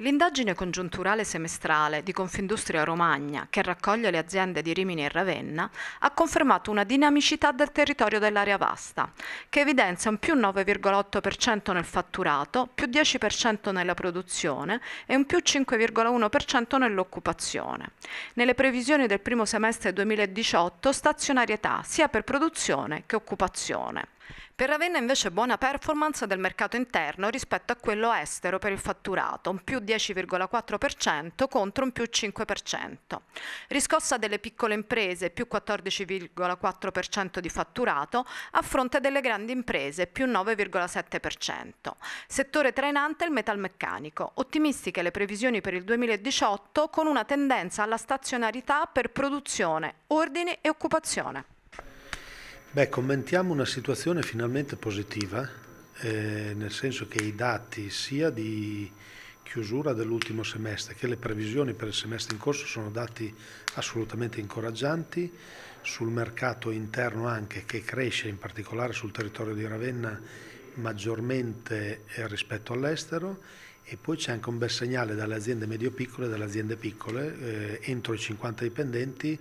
L'indagine congiunturale semestrale di Confindustria Romagna, che raccoglie le aziende di Rimini e Ravenna, ha confermato una dinamicità del territorio dell'area vasta, che evidenzia un più 9,8% nel fatturato, più 10% nella produzione e un più 5,1% nell'occupazione. Nelle previsioni del primo semestre 2018 stazionarietà sia per produzione che occupazione. Per Ravenna invece buona performance del mercato interno rispetto a quello estero per il fatturato, un più 10,4% contro un più 5%. Riscossa delle piccole imprese più 14,4% di fatturato a fronte delle grandi imprese più 9,7%. Settore trainante il metalmeccanico. Ottimistiche le previsioni per il 2018 con una tendenza alla stazionarità per produzione, ordini e occupazione. Beh, commentiamo una situazione finalmente positiva, eh, nel senso che i dati sia di chiusura dell'ultimo semestre, che le previsioni per il semestre in corso sono dati assolutamente incoraggianti, sul mercato interno anche che cresce in particolare sul territorio di Ravenna maggiormente eh, rispetto all'estero e poi c'è anche un bel segnale dalle aziende medio-piccole e dalle aziende piccole, eh, entro i 50 dipendenti,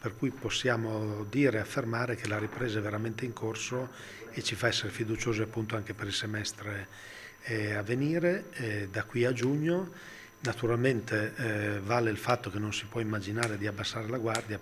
per cui possiamo dire e affermare che la ripresa è veramente in corso e ci fa essere fiduciosi appunto anche per il semestre eh, a venire eh, da qui a giugno. Naturalmente eh, vale il fatto che non si può immaginare di abbassare la guardia.